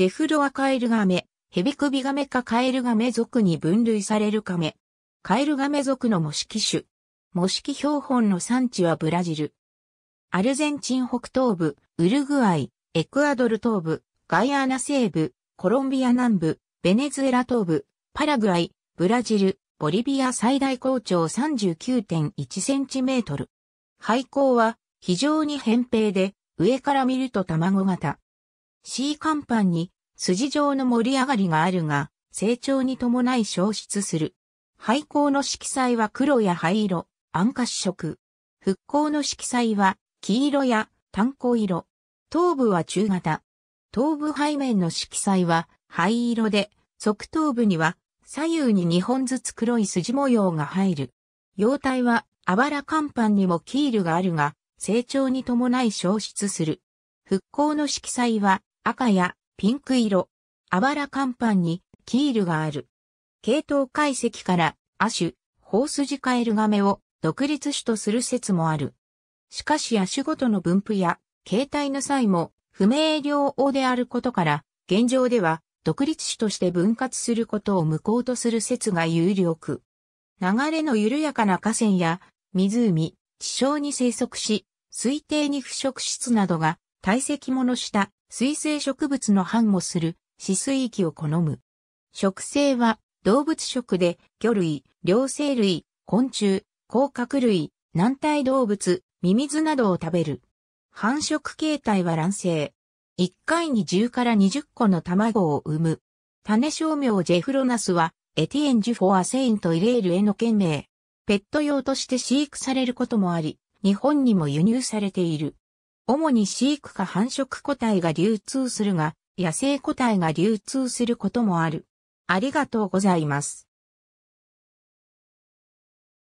ジェフロアカエルガメ、ヘビクビガメかカエルガメ属に分類されるカメ。カエルガメ属の模式種。模式標本の産地はブラジル。アルゼンチン北東部、ウルグアイ、エクアドル東部、ガイアナ西部、コロンビア南部、ベネズエラ東部、パラグアイ、ブラジル、ボリビア最大高潮3 9 1トル。廃校は非常に扁平で、上から見ると卵型。C 甲板に筋状の盛り上がりがあるが、成長に伴い消失する。廃校の色彩は黒や灰色、暗褐色。復興の色彩は黄色や炭鉱色。頭部は中型。頭部背面の色彩は灰色で、側頭部には左右に2本ずつ黒い筋模様が入る。容体はあばら甲板にもキールがあるが、成長に伴い消失する。復興の色彩は赤やピンク色。あばら甲板にキールがある。系統解析から亜種、ホースジカエルガメを独立種とする説もある。しかし亜種ごとの分布や形態の際も不明瞭王であることから、現状では独立種として分割することを無効とする説が有力。流れの緩やかな河川や湖、地上に生息し、推定に腐食質などが堆積物した水生植物の繁茂する死水域を好む。植生は動物食で魚類、両生類、昆虫、甲殻類、軟体動物、ミミズなどを食べる。繁殖形態は卵生。1回に10から20個の卵を産む。種商名ジェフロナスは、エティエン・ジュフォア・セイント・イレールへの県名。ペット用として飼育されることもあり、日本にも輸入されている。主に飼育か繁殖個体が流通するが、野生個体が流通することもある。ありがとうございます。